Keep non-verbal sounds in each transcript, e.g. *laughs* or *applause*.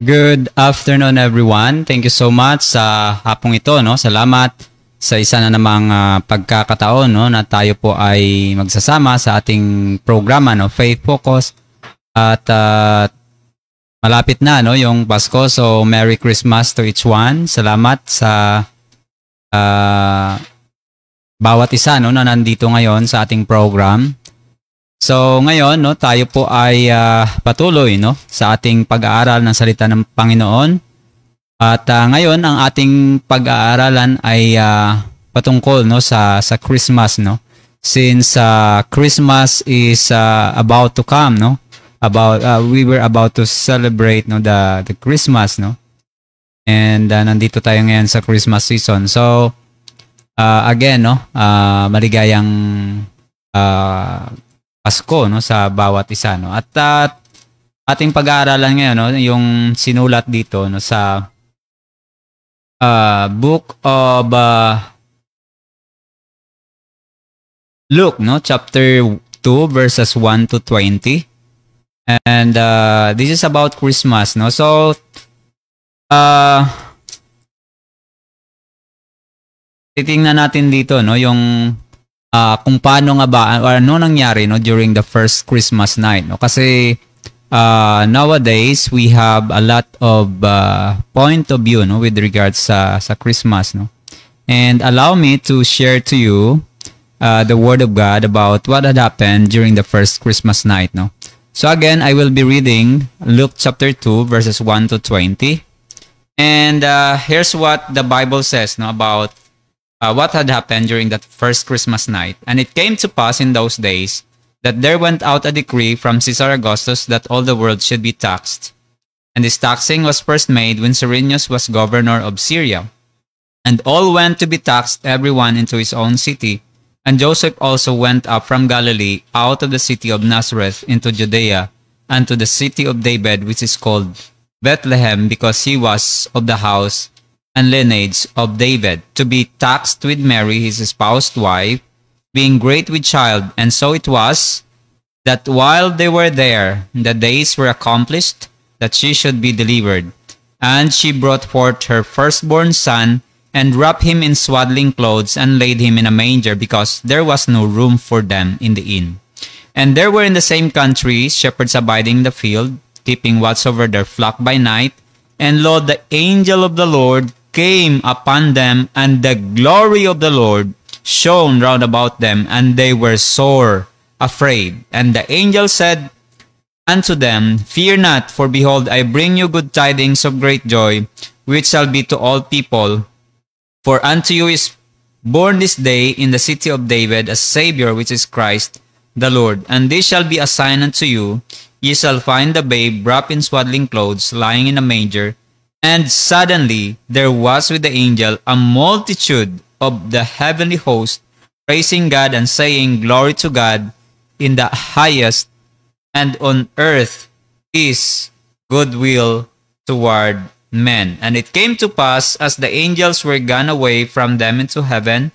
Good afternoon everyone. Thank you so much sa hapong ito no. Salamat sa isa na namang uh, pagkakataon no na tayo po ay magsasama sa ating programa no Faith Focus at uh, malapit na no yung Pasko. So Merry Christmas to each one. Salamat sa uh, bawat isa no na nandito ngayon sa ating program. So ngayon no tayo po ay uh, patuloy no sa ating pag-aaral ng salita ng Panginoon. At uh, ngayon ang ating pag-aaralan ay uh, patungkol no sa sa Christmas no. Since uh, Christmas is uh, about to come no about uh, we were about to celebrate no the the Christmas no. And uh, nandito tayo ngayon sa Christmas season. So uh, again no uh, maligayang uh, Pasko no sa bawat isa no. At at ating pag-aaralan ngayon no yung sinulat dito no sa uh, book of uh, Luke no chapter 2 verses 1 to 20. And uh, this is about Christmas no. So uh titingnan natin dito no yung uh, kung paano nga ba or ah, ano nangyari no during the first Christmas night no kasi uh, nowadays we have a lot of uh, point of view no with regards sa sa Christmas no and allow me to share to you uh, the word of God about what had happened during the first Christmas night no so again I will be reading Luke chapter 2 verses 1 to 20 and uh, here's what the Bible says no about uh, what had happened during that first Christmas night. And it came to pass in those days that there went out a decree from Caesar Augustus that all the world should be taxed. And this taxing was first made when Cyrenius was governor of Syria. And all went to be taxed, every one into his own city. And Joseph also went up from Galilee, out of the city of Nazareth, into Judea, and to the city of David, which is called Bethlehem, because he was of the house and lineage of David, to be taxed with Mary, his espoused wife, being great with child. And so it was that while they were there, the days were accomplished that she should be delivered. And she brought forth her firstborn son, and wrapped him in swaddling clothes, and laid him in a manger, because there was no room for them in the inn. And there were in the same country shepherds abiding in the field, keeping watch over their flock by night. And lo, the angel of the Lord came upon them, and the glory of the Lord shone round about them, and they were sore afraid. And the angel said unto them, Fear not, for behold, I bring you good tidings of great joy, which shall be to all people. For unto you is born this day in the city of David a Savior, which is Christ the Lord. And this shall be a sign unto you. Ye shall find the babe wrapped in swaddling clothes, lying in a manger. And suddenly there was with the angel a multitude of the heavenly host praising God and saying, Glory to God in the highest, and on earth is goodwill toward men. And it came to pass, as the angels were gone away from them into heaven,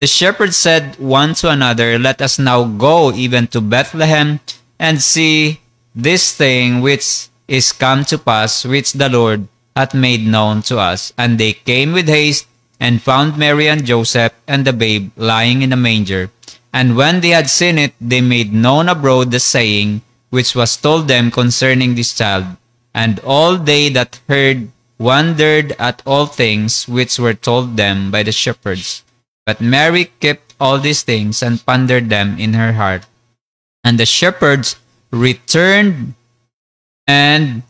the shepherds said one to another, Let us now go even to Bethlehem and see this thing which is come to pass, which the Lord hath made known to us. And they came with haste and found Mary and Joseph and the babe lying in a manger. And when they had seen it, they made known abroad the saying which was told them concerning this child. And all they that heard wondered at all things which were told them by the shepherds. But Mary kept all these things and pondered them in her heart. And the shepherds returned and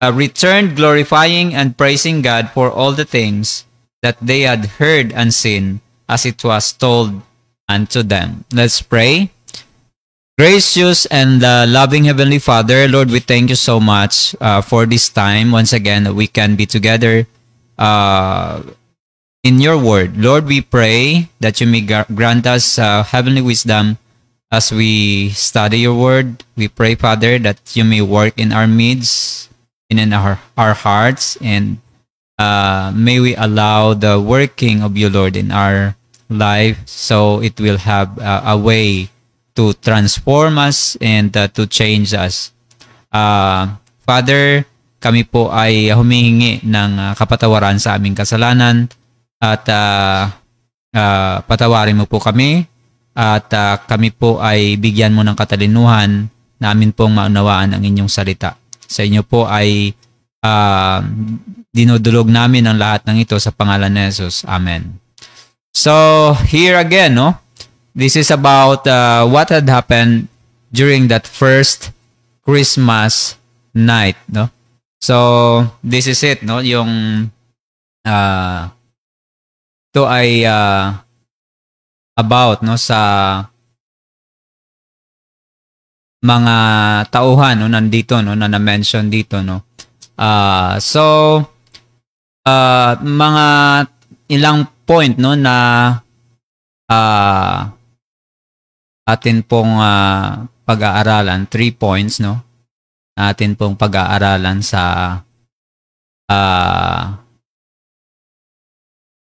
uh, returned glorifying and praising God for all the things that they had heard and seen as it was told unto them. Let's pray. Gracious and uh, loving Heavenly Father, Lord, we thank you so much uh, for this time once again we can be together uh, in your word. Lord, we pray that you may grant us uh, heavenly wisdom as we study your word. We pray, Father, that you may work in our midst in our, our hearts and uh, may we allow the working of you, Lord, in our life so it will have uh, a way to transform us and uh, to change us. Uh, Father, kami po ay humihingi ng uh, kapatawaran sa aming kasalanan at uh, uh, patawarin mo po kami at uh, kami po ay bigyan mo ng katalinuhan na amin pong maunawaan ang inyong salita. Sa inyo po ay uh, dinudulog namin ang lahat ng ito sa pangalan ni Jesus. Amen. So, here again, no? This is about uh, what had happened during that first Christmas night, no? So, this is it, no? Yung uh, to ay uh, about no sa mga tauhan no nandito no na na-mention dito no. Uh, so uh, mga ilang point no na uh, atin pong uh, pag-aaralan, three points no atin pong pag-aaralan sa uh,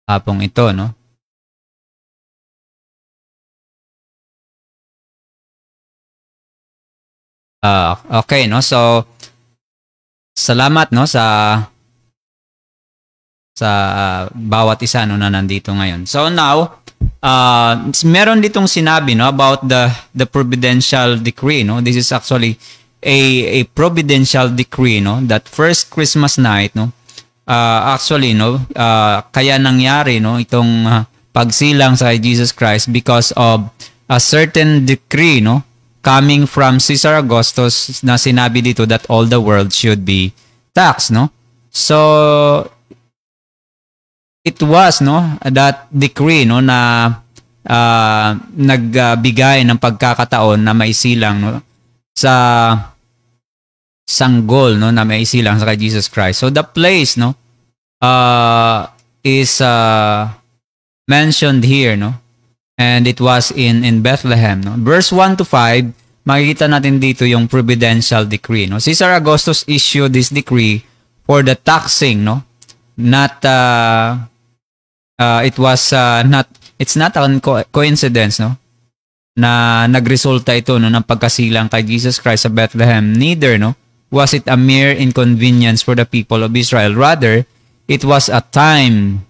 hapong ito no Uh, okay, no? So, salamat, no? Sa sa uh, bawat isa no na nandito ngayon. So now, uh, meron ditong sinabi no about the the providential decree no. This is actually a a providential decree no that first Christmas night no uh, actually no uh, kaya nangyari no itong uh, pagsilang sa Jesus Christ because of a certain decree no coming from Caesar Augustus na sinabi dito that all the world should be taxed, no? So it was no that decree no na uh, nagbigay ng pagkakataon na silang, no sa sanggol no na silang sa kay Jesus Christ. So the place no uh, is uh, mentioned here no and it was in in Bethlehem. No? Verse 1 to 5, makikita natin dito yung providential decree. No? Caesar Augustus issued this decree for the taxing, no? Not uh, uh it was uh, not it's not a co- coincidence, no? Na nagresulta ito no ng pagkasilang kay Jesus Christ sa Bethlehem. Neither, no? Was it a mere inconvenience for the people of Israel? Rather, it was a time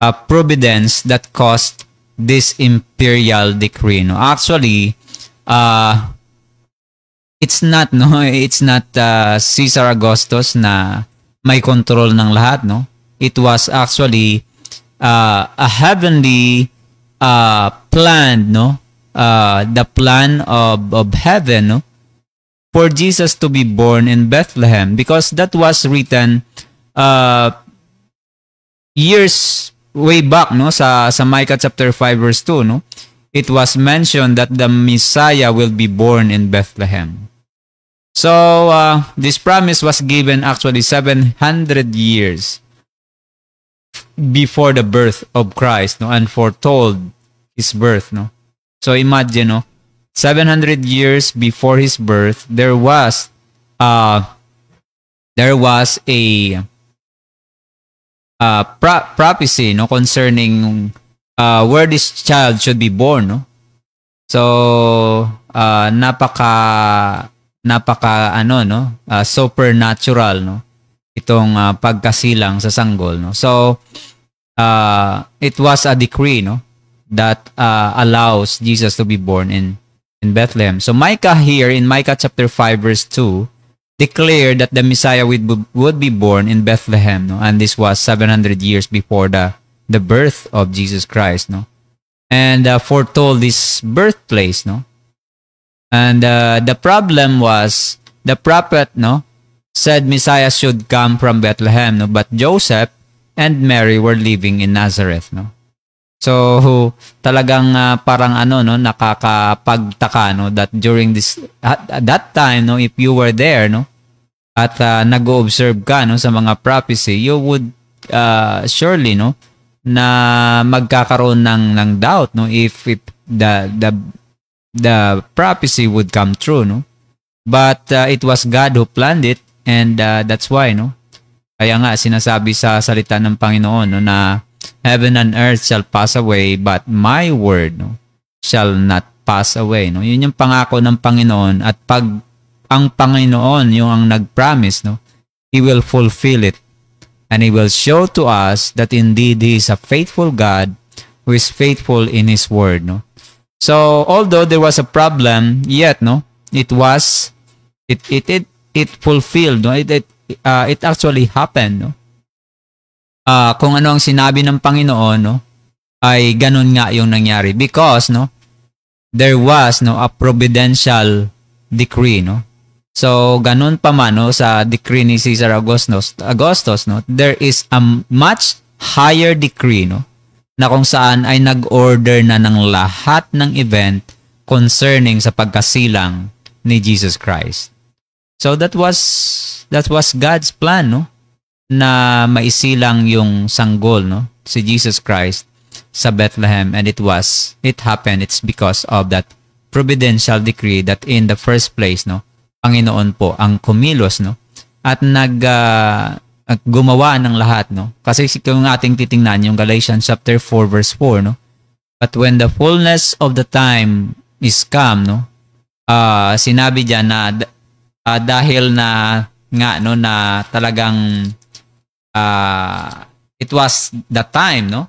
a providence that caused this imperial decree. No? Actually, uh, it's not no *laughs* it's not uh, Caesar Augustus na may control ng lahat no it was actually uh, a heavenly uh, plan no uh, the plan of of heaven no for Jesus to be born in Bethlehem because that was written uh, years way back no sa sa Micah chapter 5 verse 2 no it was mentioned that the Messiah will be born in Bethlehem so uh, this promise was given actually 700 years before the birth of Christ no and foretold his birth no so imagine no 700 years before his birth there was uh there was a uh, pro- prophecy no concerning uh, where this child should be born no so uh, napaka napaka ano no uh, supernatural no itong uh, pagkasilang sa sanggol no so uh, it was a decree no that uh, allows Jesus to be born in in Bethlehem so Micah here in Micah chapter 5 verse 2 declared that the Messiah would, would be born in Bethlehem, no? and this was 700 years before the, the birth of Jesus Christ, no? and uh, foretold this birthplace. No? And uh, the problem was the prophet no, said Messiah should come from Bethlehem, no? but Joseph and Mary were living in Nazareth. No? So talagang uh, parang ano no nakakapagtaka no that during this at, at that time no if you were there no at uh, ah, nag-observe ka no sa mga prophecy you would uh, surely no na magkakaroon ng ng doubt no if it the the the prophecy would come true no but uh, it was God who planned it and uh, that's why no kaya nga sinasabi sa salita ng Panginoon no na Heaven and earth shall pass away, but my word no, shall not pass away. No? Yun yung pangako ng Panginoon at pag ang Panginoon yung ang nag-promise, no, He will fulfill it. And He will show to us that indeed He is a faithful God who is faithful in His word. No? So, although there was a problem, yet, no, it was, it, it, it, it fulfilled, no? it, it, uh, it actually happened. No? uh, kung ano ang sinabi ng Panginoon, no, ay ganun nga yung nangyari. Because, no, there was, no, a providential decree, no. So, ganun pa man, no, sa decree ni Caesar Augustus, Augustus, no, there is a much higher decree, no, na kung saan ay nag-order na ng lahat ng event concerning sa pagkasilang ni Jesus Christ. So that was that was God's plan, no? na maisilang yung sanggol, no? Si Jesus Christ sa Bethlehem and it was, it happened, it's because of that providential decree that in the first place, no? Panginoon po ang kumilos, no? At nag uh, gumawa ng lahat, no? Kasi kung ating titingnan yung Galatians chapter 4 verse 4, no? But when the fullness of the time is come, no? Uh, sinabi diyan na uh, dahil na nga no na talagang uh, it was the time, no?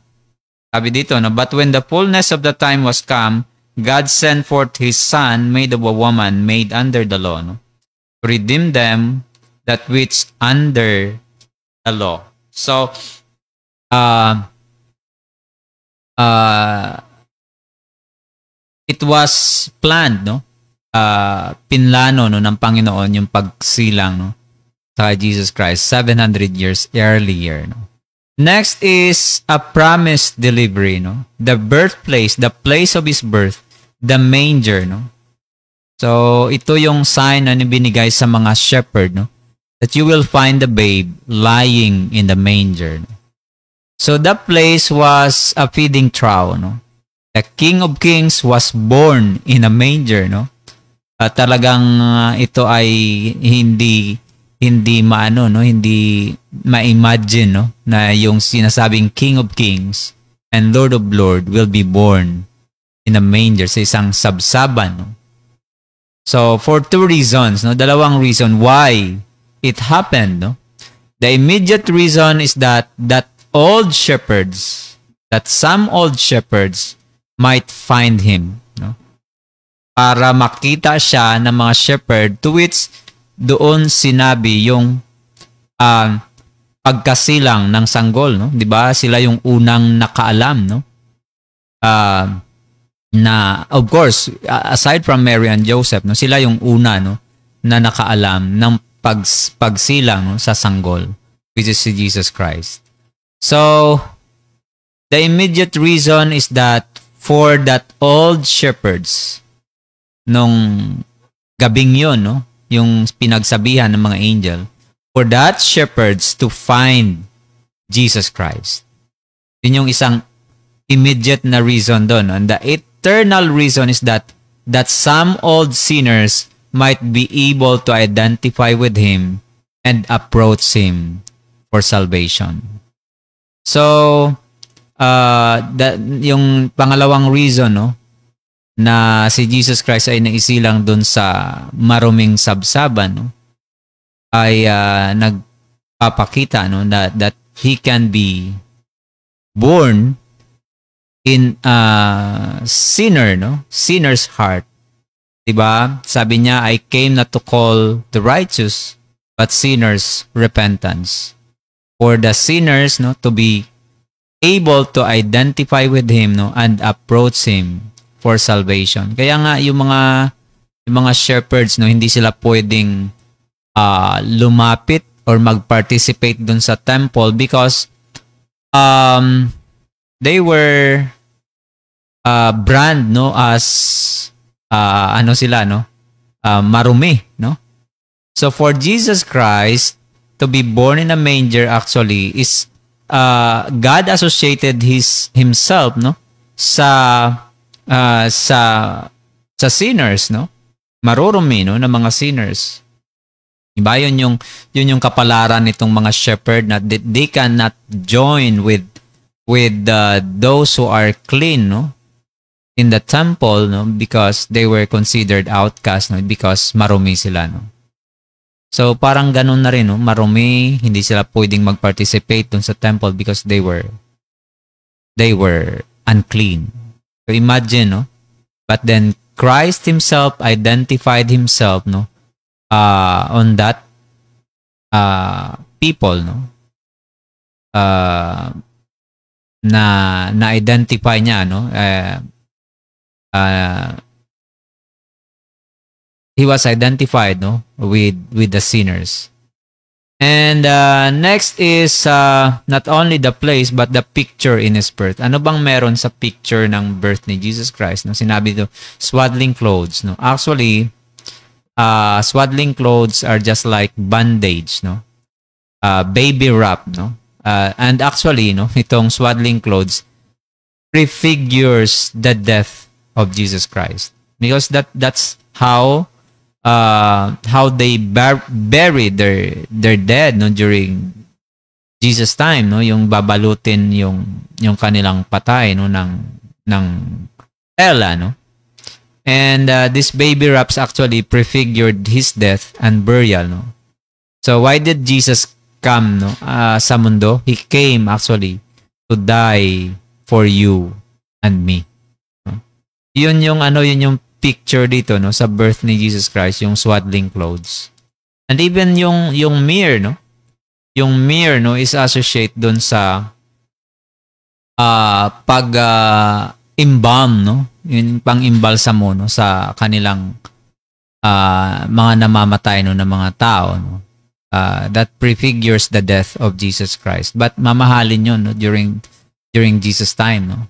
Sabi dito, no? But when the fullness of the time was come, God sent forth His Son, made of a woman, made under the law, no? To redeem them that which under the law. So, uh, uh, it was planned, no? Uh, pinlano no, ng Panginoon yung pagsilang, no? sa Jesus Christ 700 years earlier. No? Next is a promised delivery, no? The birthplace, the place of his birth, the manger, no? So, ito yung sign na binigay sa mga shepherd, no? That you will find the babe lying in the manger. No? So, the place was a feeding trough, no? The King of Kings was born in a manger, no? At talagang uh, ito ay hindi hindi maano no hindi ma-imagine no na yung sinasabing King of Kings and Lord of Lord will be born in a manger sa isang sabsaban no? so for two reasons no dalawang reason why it happened no the immediate reason is that that old shepherds that some old shepherds might find him no para makita siya ng mga shepherd to which doon sinabi yung uh, pagkasilang ng sanggol, no? 'Di ba? Sila yung unang nakaalam, no? Uh, na of course, aside from Mary and Joseph, no, sila yung una, no, na nakaalam ng pag pagsilang no, sa sanggol, which is si Jesus Christ. So, the immediate reason is that for that old shepherds nung gabing yon no yung pinagsabihan ng mga angel, for that shepherds to find Jesus Christ. Yun yung isang immediate na reason doon. And the eternal reason is that that some old sinners might be able to identify with Him and approach Him for salvation. So, uh, that, yung pangalawang reason, no, na si Jesus Christ ay naisilang doon sa maruming sabsaban no? ay uh, nagpapakita no that, that he can be born in a sinner no sinner's heart 'di ba sabi niya I came not to call the righteous but sinners repentance for the sinners no to be able to identify with him no and approach him for salvation. Kaya nga yung mga yung mga shepherds no hindi sila pwedeng uh, lumapit or mag-participate dun sa temple because um they were uh, brand no as uh, ano sila no uh, marumi no so for Jesus Christ to be born in a manger actually is uh, God associated his himself no sa uh, sa sa sinners, no? Marurumino ng mga sinners. Diba? Yun yung, yun yung kapalaran nitong mga shepherd na they, they cannot join with with uh, those who are clean, no? in the temple no because they were considered outcast no because marumi sila no so parang ganun na rin no marumi hindi sila pwedeng mag-participate dun sa temple because they were they were unclean imagine, no? But then Christ himself identified himself, no? Uh, on that uh, people, no? Uh, na na-identify niya, no? Uh, uh, he was identified, no? With, with the sinners. And uh, next is uh, not only the place but the picture in his birth. Ano bang meron sa picture ng birth ni Jesus Christ? No, sinabi do swaddling clothes. No, actually, uh, swaddling clothes are just like bandage. No, uh, baby wrap. No, uh, and actually, no, *laughs* itong swaddling clothes prefigures the death of Jesus Christ because that that's how uh, how they bar- buried their their dead no during Jesus time no yung babalutin yung yung kanilang patay no ng ng tela no and uh, this baby wraps actually prefigured his death and burial no so why did Jesus come no uh, sa mundo he came actually to die for you and me no? yun yung ano yun yung picture dito no sa birth ni Jesus Christ yung swaddling clothes. And even yung yung mirror no yung mirror no is associate doon sa uh, pag uh, ah, imbalm no yung pang-imbalsa mo no sa kanilang uh, mga namamatay no ng mga tao no uh, that prefigures the death of Jesus Christ but mamahalin yon no during during Jesus time no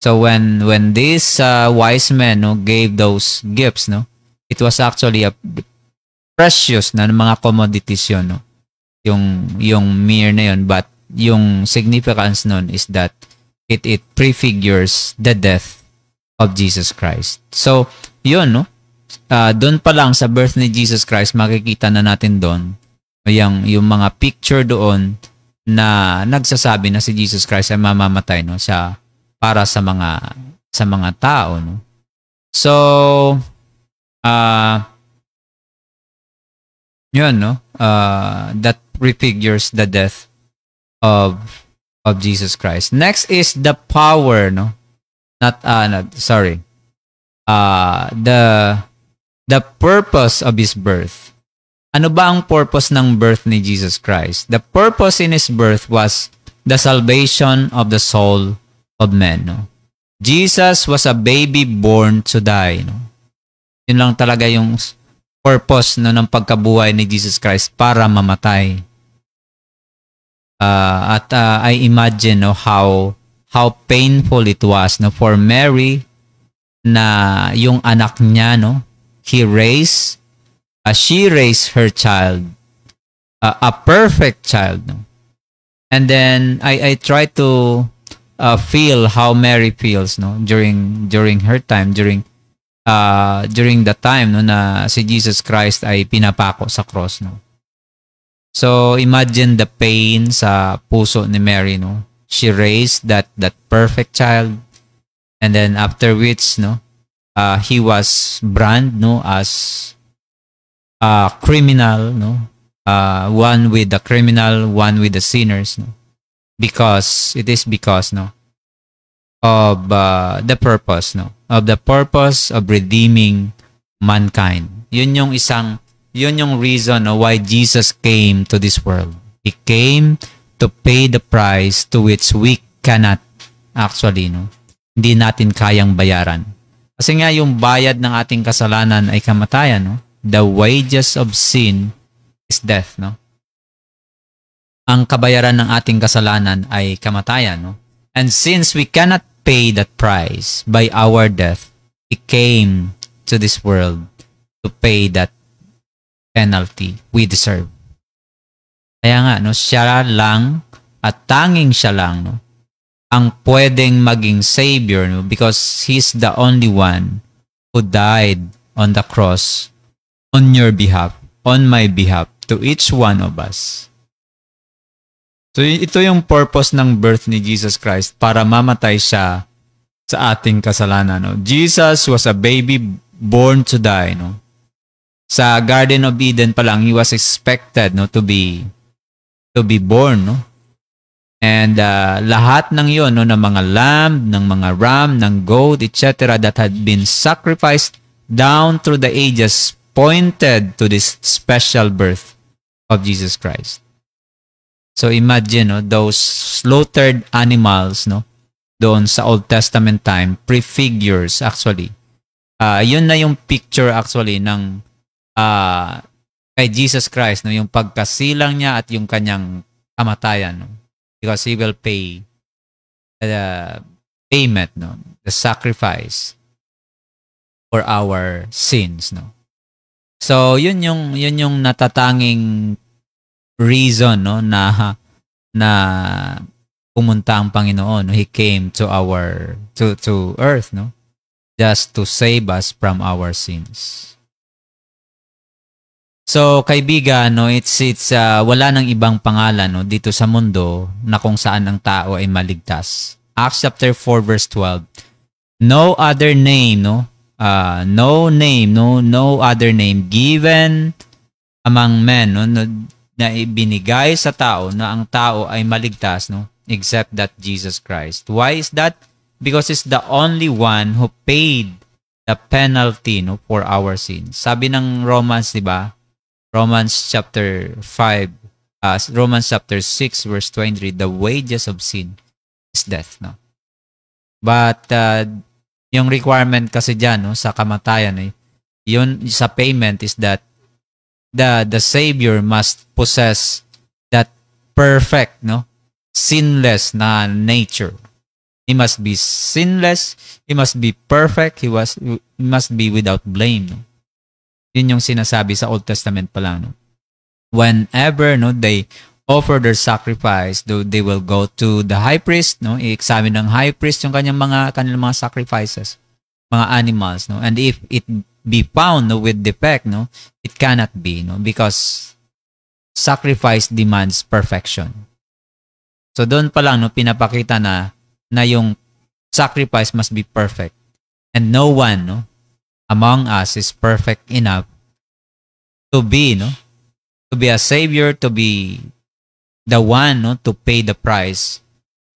So when when these uh, wise men no, gave those gifts, no, it was actually a precious na mga commodities yon no? Yung, yung mere na yon But yung significance noon is that it, it prefigures the death of Jesus Christ. So, yon no? Uh, doon pa lang sa birth ni Jesus Christ, makikita na natin doon yung, yung mga picture doon na nagsasabi na si Jesus Christ ay mamamatay no, sa para sa mga sa mga tao no. So uh, yun no uh, that prefigures the death of of Jesus Christ. Next is the power no not uh not, sorry. Uh the the purpose of his birth. Ano ba ang purpose ng birth ni Jesus Christ? The purpose in his birth was the salvation of the soul of men. No? Jesus was a baby born to die. No? Yun lang talaga yung purpose no, ng pagkabuhay ni Jesus Christ para mamatay. Uh, at uh, I imagine no, how how painful it was no, for Mary na yung anak niya no he raised uh, she raised her child uh, a perfect child no and then I I try to uh, feel how Mary feels no during during her time during uh, during the time no na si Jesus Christ ay pinapako sa cross no. So imagine the pain sa puso ni Mary no. She raised that that perfect child and then after which no uh, he was brand no as a criminal no uh, one with the criminal one with the sinners no because it is because no of uh, the purpose no of the purpose of redeeming mankind yun yung isang yun yung reason no, why Jesus came to this world he came to pay the price to which we cannot actually no hindi natin kayang bayaran kasi nga yung bayad ng ating kasalanan ay kamatayan no the wages of sin is death no ang kabayaran ng ating kasalanan ay kamatayan. No? And since we cannot pay that price by our death, He came to this world to pay that penalty we deserve. Kaya nga, no, siya lang at tanging siya lang no, ang pwedeng maging Savior no, because He's the only one who died on the cross on your behalf, on my behalf, to each one of us. So ito yung purpose ng birth ni Jesus Christ para mamatay siya sa ating kasalanan. No? Jesus was a baby born to die. No? Sa Garden of Eden pa lang, he was expected no, to be to be born. No? And uh, lahat ng yon no, ng mga lamb, ng mga ram, ng goat, etc. that had been sacrificed down through the ages pointed to this special birth of Jesus Christ. So imagine no, those slaughtered animals no doon sa Old Testament time prefigures actually. Uh, yun na yung picture actually ng uh, kay Jesus Christ no yung pagkasilang niya at yung kanyang kamatayan no because he will pay the uh, payment no the sacrifice for our sins no so yun yung yun yung natatanging reason no na na pumunta ang Panginoon. He came to our to to earth, no? Just to save us from our sins. So kaibigan, no, it's it's uh, wala nang ibang pangalan no dito sa mundo na kung saan ang tao ay maligtas. Acts chapter 4 verse 12. No other name, no? Uh, no name, no no other name given among men, no, no na ibinigay sa tao na ang tao ay maligtas, no? Except that Jesus Christ. Why is that? Because it's the only one who paid the penalty no for our sins. Sabi ng Romans, 'di ba? Romans chapter 5 uh, ah, Romans chapter 6 verse 23, the wages of sin is death, no. But uh, yung requirement kasi diyan no sa kamatayan eh, yun sa payment is that the the savior must possess that perfect no sinless na nature he must be sinless he must be perfect he was he must be without blame no? yun yung sinasabi sa Old Testament pa lang no? whenever no they offer their sacrifice though they will go to the high priest no i-examine ng high priest yung kanyang mga kanilang mga sacrifices mga animals no and if it be found no, with defect, no, it cannot be, no, because sacrifice demands perfection. So doon pa lang no pinapakita na na yung sacrifice must be perfect. And no one no among us is perfect enough to be no to be a savior, to be the one no to pay the price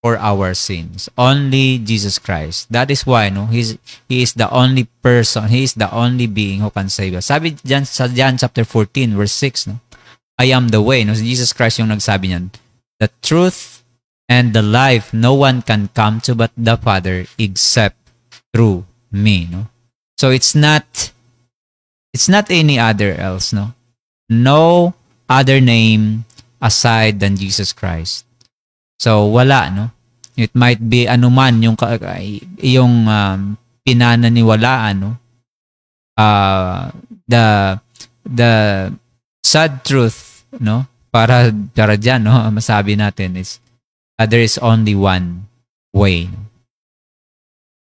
for our sins. Only Jesus Christ. That is why no, he's he is the only person, he is the only being who can save us. Sabi diyan sa John chapter 14 verse 6 no. I am the way no. Jesus Christ yung nagsabi niyan. The truth and the life no one can come to but the Father except through me no. So it's not it's not any other else no. No other name aside than Jesus Christ So wala no. It might be anuman yung yung um, pinananiwalaan no. Uh, the the sad truth no para para diyan no masabi natin is uh, there is only one way. No?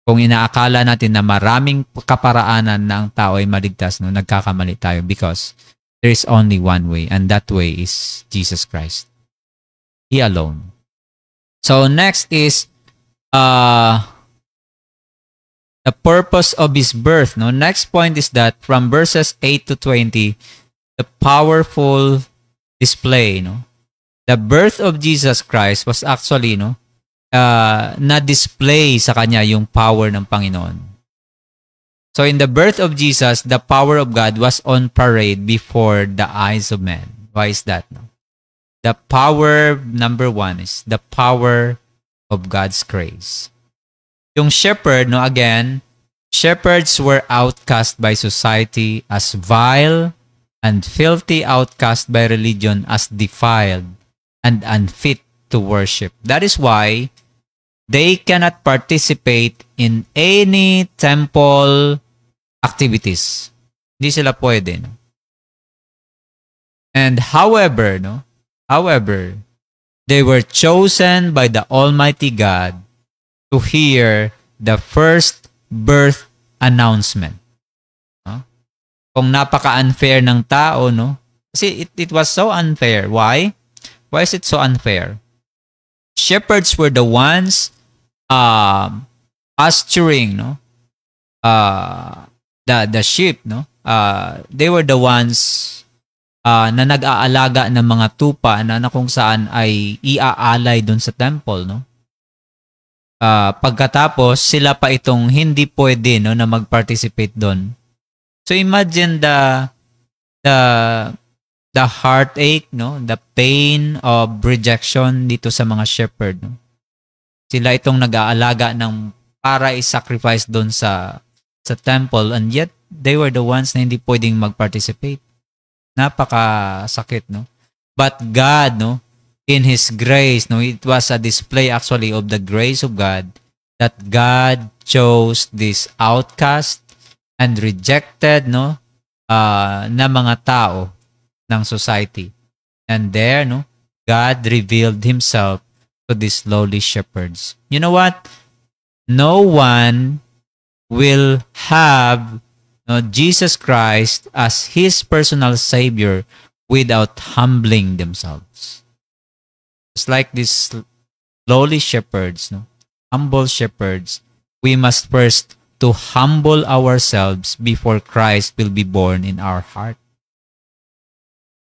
Kung inaakala natin na maraming kaparaanan na ang tao ay maligtas, no, nagkakamali tayo because there is only one way and that way is Jesus Christ. He alone. So next is uh, the purpose of his birth. No, next point is that from verses 8 to 20, the powerful display, no. The birth of Jesus Christ was actually, no, uh, na-display sa kanya yung power ng Panginoon. So in the birth of Jesus, the power of God was on parade before the eyes of men. Why is that? No? The power, number one, is the power of God's grace. Yung shepherd, no, again, shepherds were outcast by society as vile and filthy outcast by religion as defiled and unfit to worship. That is why they cannot participate in any temple activities. Hindi sila pwede. No? And however, no, However, they were chosen by the Almighty God to hear the first birth announcement. No? Kung napaka-unfair ng tao, no? Kasi it, it was so unfair. Why? Why is it so unfair? Shepherds were the ones um, pasturing, no? Uh, the, the sheep, no? Uh, they were the ones uh, na nag-aalaga ng mga tupa na, na kung saan ay iaalay doon sa temple, no? Uh, pagkatapos, sila pa itong hindi pwede no, na mag-participate doon. So imagine the the the heartache, no? The pain of rejection dito sa mga shepherd. No? Sila itong nag-aalaga ng para i-sacrifice doon sa sa temple and yet they were the ones na hindi pwedeng mag-participate. Napakasakit, no? But God, no, in His grace, no, it was a display actually of the grace of God that God chose this outcast and rejected, no, uh, na mga tao ng society. And there, no, God revealed Himself to these lowly shepherds. You know what? No one will have no, Jesus Christ as his personal savior without humbling themselves. It's like these lowly shepherds, no? humble shepherds, we must first to humble ourselves before Christ will be born in our heart.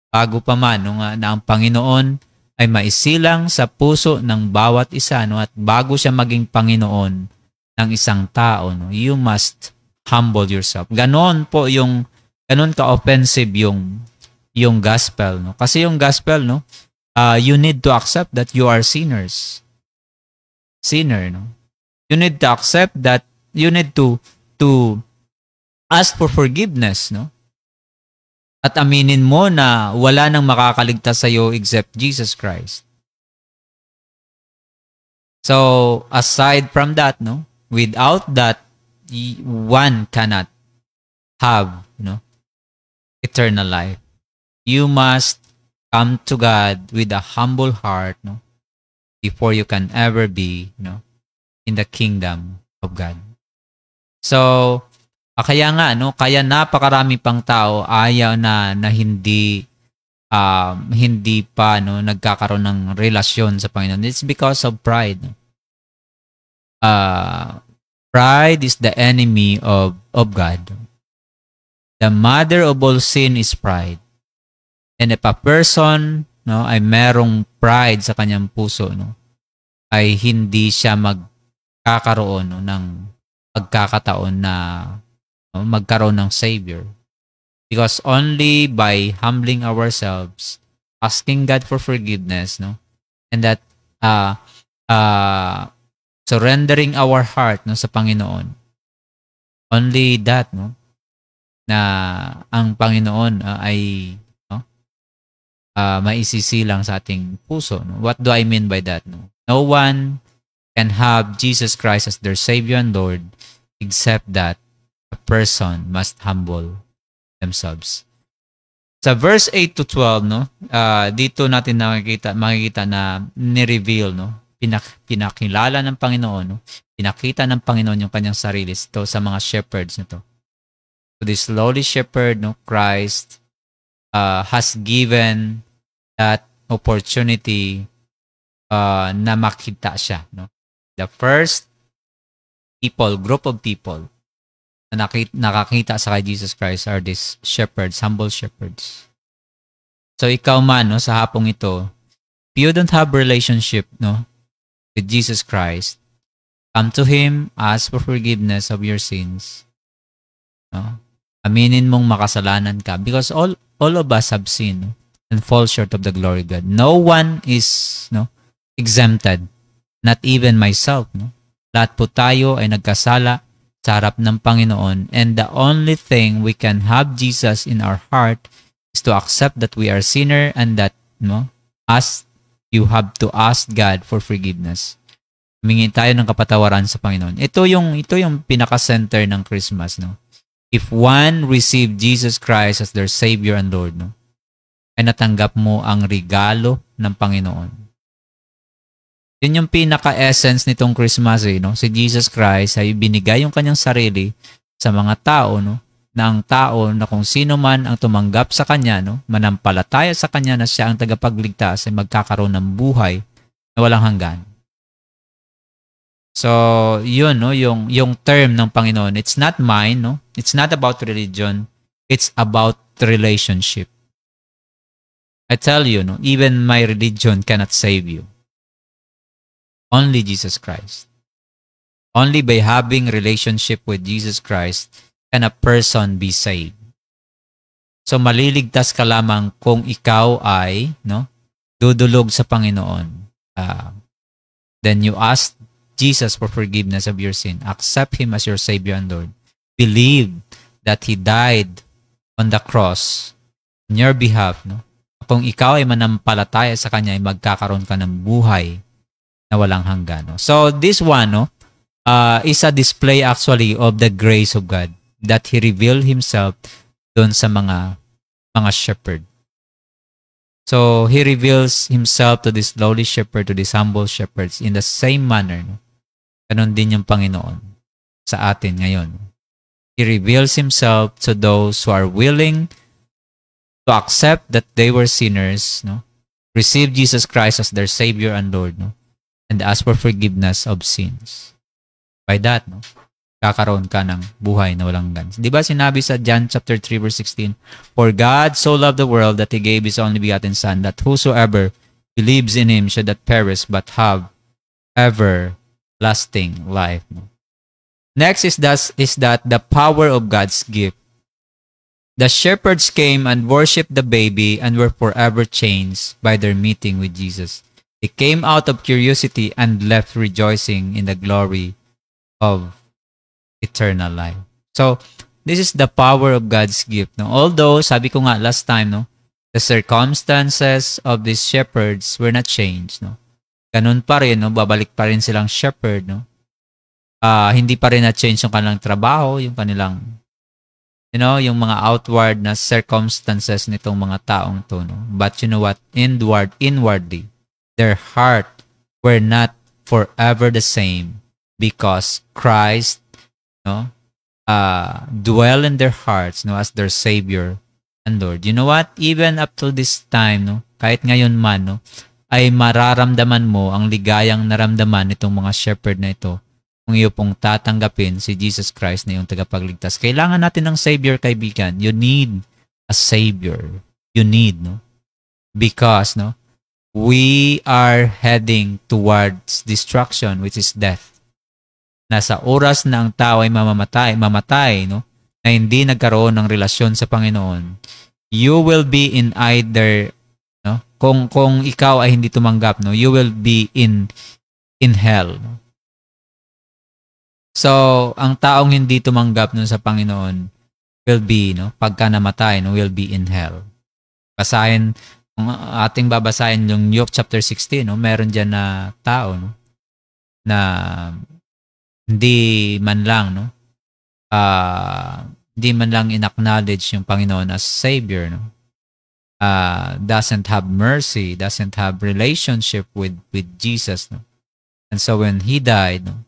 Bago pa man no, nga, na ang Panginoon ay maisilang sa puso ng bawat isa no, at bago siya maging Panginoon ng isang tao, no, you must humble yourself. Ganon po yung ganon ka offensive yung yung gospel no. Kasi yung gospel no, uh, you need to accept that you are sinners. Sinner no. You need to accept that you need to to ask for forgiveness no. At aminin mo na wala nang makakaligtas sa iyo except Jesus Christ. So aside from that no, without that one cannot have you know, eternal life. You must come to God with a humble heart you know, before you can ever be you know, in the kingdom of God. So, ah, kaya nga, no, kaya napakarami pang tao ayaw na, na hindi um, hindi pa no nagkakaroon ng relasyon sa Panginoon. It's because of pride. Uh, Pride is the enemy of, of God. The mother of all sin is pride. And if a person no, ay merong pride sa kanyang puso, no, ay hindi siya magkakaroon no, ng pagkakataon na no, magkaroon ng Savior. Because only by humbling ourselves, asking God for forgiveness, no, and that uh, uh, Surrendering our heart no, sa Panginoon. Only that, no? na ang Panginoon uh, ay no, uh, maisisilang sa ating puso. No? What do I mean by that? No? no one can have Jesus Christ as their Savior and Lord except that a person must humble themselves. Sa verse 8 to 12, no, uh, dito natin nakikita, makikita na ni-reveal no, pinak- pinakilala ng Panginoon, no? pinakita ng Panginoon yung kanyang sarili ito sa mga shepherds nito. So this lowly shepherd, no, Christ, uh, has given that opportunity uh, na makita siya. No? The first people, group of people na nakita, nakakita sa kay Jesus Christ are these shepherds, humble shepherds. So ikaw man, no, sa hapong ito, if you don't have relationship, no, with Jesus Christ. Come to Him, ask for forgiveness of your sins. No? Aminin mong makasalanan ka because all all of us have sinned and fall short of the glory of God. No one is no exempted, not even myself. No? Lahat po tayo ay nagkasala sa harap ng Panginoon and the only thing we can have Jesus in our heart is to accept that we are sinner and that no as you have to ask God for forgiveness. Humingi tayo ng kapatawaran sa Panginoon. Ito yung ito yung pinaka-center ng Christmas, no. If one received Jesus Christ as their Savior and Lord, no, ay natanggap mo ang regalo ng Panginoon. Yun yung pinaka-essence nitong Christmas, eh, no. Si Jesus Christ ay binigay yung kanyang sarili sa mga tao, no, ng tao na kung sino man ang tumanggap sa kanya, no, manampalataya sa kanya na siya ang tagapagligtas ay magkakaroon ng buhay na walang hanggan. So, yun no, yung yung term ng Panginoon. It's not mine, no. It's not about religion. It's about relationship. I tell you, no, even my religion cannot save you. Only Jesus Christ. Only by having relationship with Jesus Christ can a person be saved? So maliligtas ka lamang kung ikaw ay no dudulog sa Panginoon. Uh, then you ask Jesus for forgiveness of your sin. Accept Him as your Savior and Lord. Believe that He died on the cross on your behalf. No? Kung ikaw ay manampalataya sa Kanya, ay magkakaroon ka ng buhay na walang hanggan. No? So this one no, uh, is a display actually of the grace of God that He revealed Himself doon sa mga mga shepherd. So, He reveals Himself to this lowly shepherd, to these humble shepherds in the same manner. Ganon din yung Panginoon sa atin ngayon. He reveals Himself to those who are willing to accept that they were sinners, no? receive Jesus Christ as their Savior and Lord, no? and ask for forgiveness of sins. By that, no? kakaroon ka ng buhay na walang hanggan. 'Di ba sinabi sa John chapter 3 verse 16, "For God so loved the world that he gave his only begotten son that whosoever believes in him shall not perish but have everlasting life." Next is that is that the power of God's gift. The shepherds came and worshiped the baby and were forever changed by their meeting with Jesus. They came out of curiosity and left rejoicing in the glory of eternal life. So, this is the power of God's gift. No? Although, sabi ko nga last time, no, the circumstances of these shepherds were not changed. No? Ganun pa rin, no? babalik pa rin silang shepherd. No? Uh, hindi pa rin na-change yung kanilang trabaho, yung kanilang you know, yung mga outward na circumstances nitong mga taong to. No? But you know what? Inward, inwardly, their heart were not forever the same because Christ no? Uh, dwell in their hearts, no, as their Savior and Lord. You know what? Even up to this time, no, kahit ngayon man, no, ay mararamdaman mo ang ligayang naramdaman nitong mga shepherd na ito kung iyo pong tatanggapin si Jesus Christ na iyong tagapagligtas. Kailangan natin ng Savior, kaibigan. You need a Savior. You need, no? Because, no? We are heading towards destruction, which is death na sa oras na ang tao ay mamamatay, mamatay, no? na hindi nagkaroon ng relasyon sa Panginoon, you will be in either no? Kung kung ikaw ay hindi tumanggap, no, you will be in in hell. So, ang taong hindi tumanggap nun sa Panginoon will be, no, pagka namatay, no, will be in hell. Basahin, kung ating babasahin yung Luke chapter 16, no, meron dyan na tao, no, na hindi man lang, no? Uh, hindi man lang inacknowledge yung Panginoon as Savior, no? Uh, doesn't have mercy, doesn't have relationship with, with Jesus, no? And so when he died, no,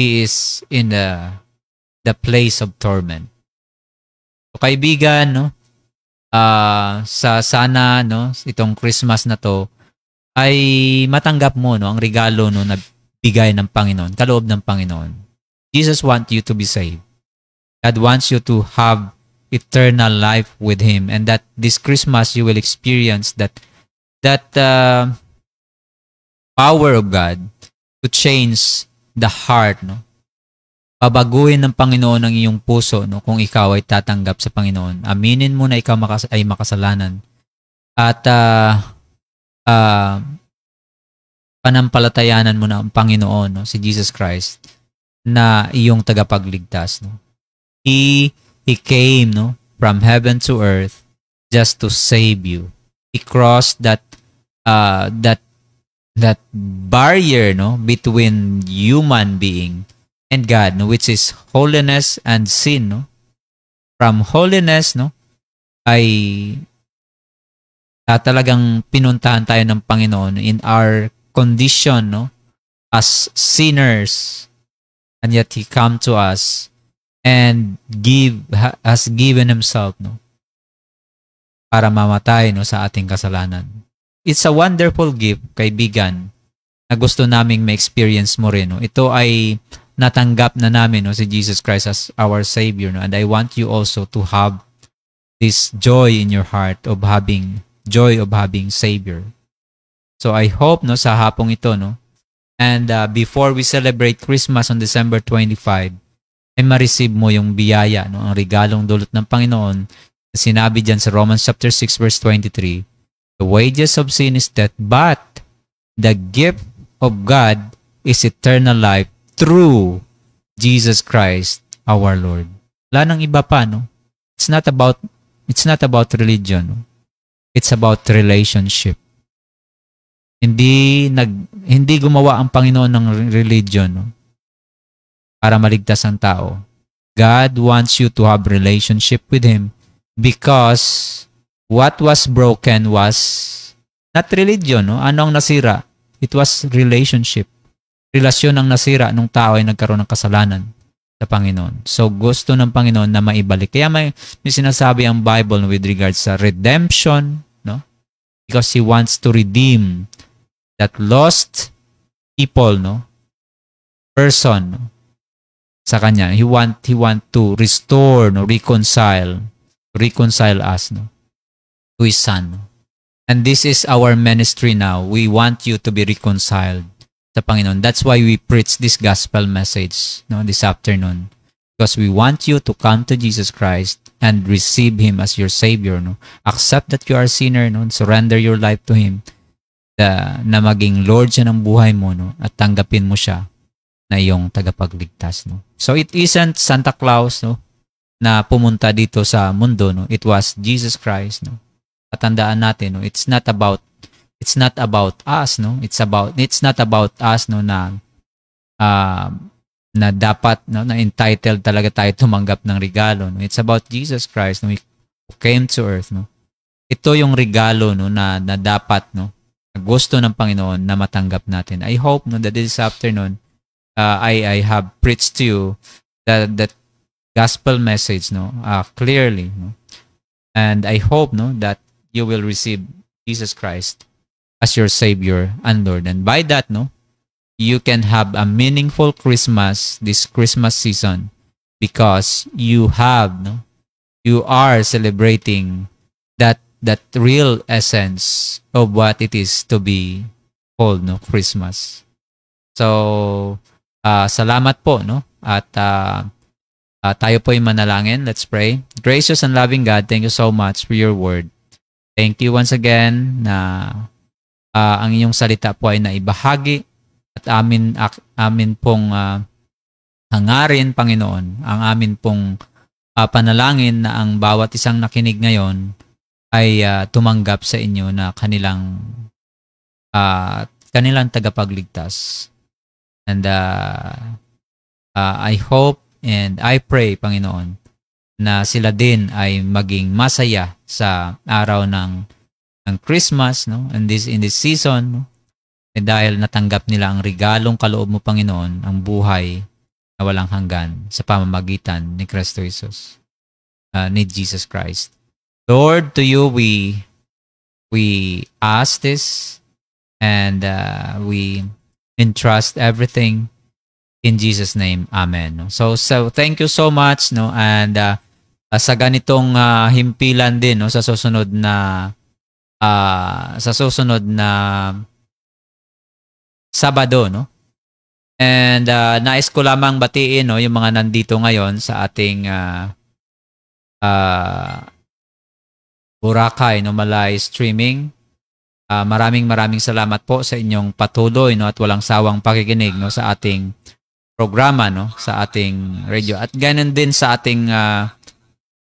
he is in the, the place of torment. So kaibigan, no, uh, sa sana no, itong Christmas na to ay matanggap mo no ang regalo no na bigay ng Panginoon, kaloob ng Panginoon. Jesus want you to be saved. God wants you to have eternal life with Him, and that this Christmas you will experience that that uh, power of God to change the heart, no? Babaguhin ng Panginoon ang iyong puso, no? Kung ikaw ay tatanggap sa Panginoon, aminin mo na ikaw makas- ay makasalanan at uh, uh, panampalatayanan mo na ang Panginoon, no? si Jesus Christ, na iyong tagapagligtas. No? He, he came no? from heaven to earth just to save you. He crossed that uh, that that barrier no between human being and God no which is holiness and sin no from holiness no ay uh, talagang pinuntahan tayo ng Panginoon in our condition no? as sinners and yet he come to us and give has given himself no para mamatay no sa ating kasalanan it's a wonderful gift kaibigan na gusto naming ma-experience mo rin no ito ay natanggap na namin no si Jesus Christ as our savior no and I want you also to have this joy in your heart of having joy of having savior So I hope no sa hapong ito no. And uh, before we celebrate Christmas on December 25, ay ma-receive mo yung biyaya, no, ang regalong dulot ng Panginoon sinabi diyan sa Romans chapter 6 verse 23. The wages of sin is death, but the gift of God is eternal life through Jesus Christ our Lord. Wala nang iba pa, no? It's not about it's not about religion. No? It's about relationship. Hindi nag hindi gumawa ang Panginoon ng religion no? para maligtas ang tao. God wants you to have relationship with him because what was broken was not religion, no? Ano ang nasira? It was relationship. Relasyon ang nasira nung tao ay nagkaroon ng kasalanan sa Panginoon. So gusto ng Panginoon na maibalik. Kaya may, may sinasabi ang Bible with regards sa redemption, no? Because he wants to redeem that lost people, no? Person no? sa kanya. He want he want to restore, no, reconcile, reconcile us, no, to his son. No? And this is our ministry now. We want you to be reconciled sa Panginoon. That's why we preach this gospel message, no, this afternoon. Because we want you to come to Jesus Christ and receive Him as your Savior. No? Accept that you are a sinner. No? Surrender your life to Him na, na maging Lord siya ng buhay mo no at tanggapin mo siya na iyong tagapagligtas no. So it isn't Santa Claus no na pumunta dito sa mundo no. It was Jesus Christ no. at tandaan natin no, it's not about it's not about us no. It's about it's not about us no na uh, na dapat no, na entitled talaga tayo tumanggap ng regalo no. It's about Jesus Christ no. who came to earth no. Ito yung regalo no na, na dapat no gusto ng Panginoon na matanggap natin. I hope no, that this afternoon, uh, I, I have preached to you that, that gospel message no, uh, clearly. No? And I hope no, that you will receive Jesus Christ as your Savior and Lord. And by that, no, you can have a meaningful Christmas this Christmas season because you have, no, you are celebrating that real essence of what it is to be called no Christmas. So uh, salamat po no at uh, uh, tayo po ay manalangin. Let's pray. Gracious and loving God, thank you so much for your word. Thank you once again na uh, ang inyong salita po ay naibahagi at amin ak, amin pong uh, hangarin Panginoon ang amin pong uh, panalangin na ang bawat isang nakinig ngayon ay uh, tumanggap sa inyo na kanilang uh, kanilang tagapagligtas. And uh, uh, I hope and I pray, Panginoon, na sila din ay maging masaya sa araw ng ng Christmas, no? And this in this season, no? eh, dahil natanggap nila ang regalong kaloob mo, Panginoon, ang buhay na walang hanggan sa pamamagitan ni Kristo Jesus, uh, ni Jesus Christ. Lord, to you we we ask this and uh, we entrust everything in Jesus name. Amen. So so thank you so much no and uh, uh, sa ganitong uh, himpilan din no sa susunod na uh, sa susunod na Sabado no. And uh, nais ko lamang batiin no yung mga nandito ngayon sa ating uh, uh, Boracay no Malay Streaming. Uh, maraming maraming salamat po sa inyong patuloy no at walang sawang pakikinig no sa ating programa no sa ating radio at ganun din sa ating uh,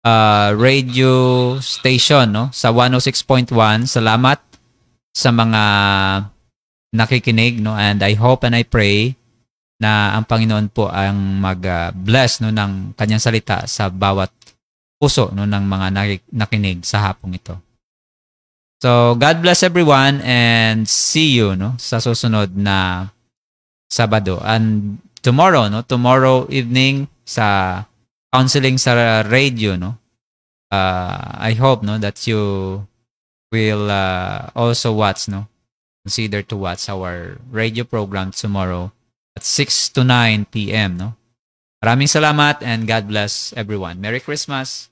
uh, radio station no sa 106.1 salamat sa mga nakikinig no and I hope and I pray na ang Panginoon po ang mag-bless no ng kanyang salita sa bawat puso no, ng mga nakinig sa hapong ito. So, God bless everyone and see you no, sa susunod na Sabado. And tomorrow, no, tomorrow evening sa counseling sa radio, no, uh, I hope no, that you will uh, also watch, no, consider to watch our radio program tomorrow at 6 to 9 p.m. No? Maraming salamat and God bless everyone. Merry Christmas!